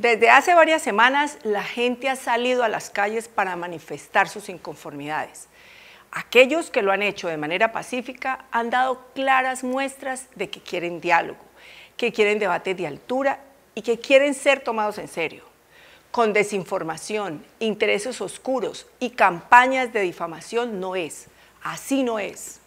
Desde hace varias semanas la gente ha salido a las calles para manifestar sus inconformidades. Aquellos que lo han hecho de manera pacífica han dado claras muestras de que quieren diálogo, que quieren debate de altura y que quieren ser tomados en serio. Con desinformación, intereses oscuros y campañas de difamación no es. Así no es.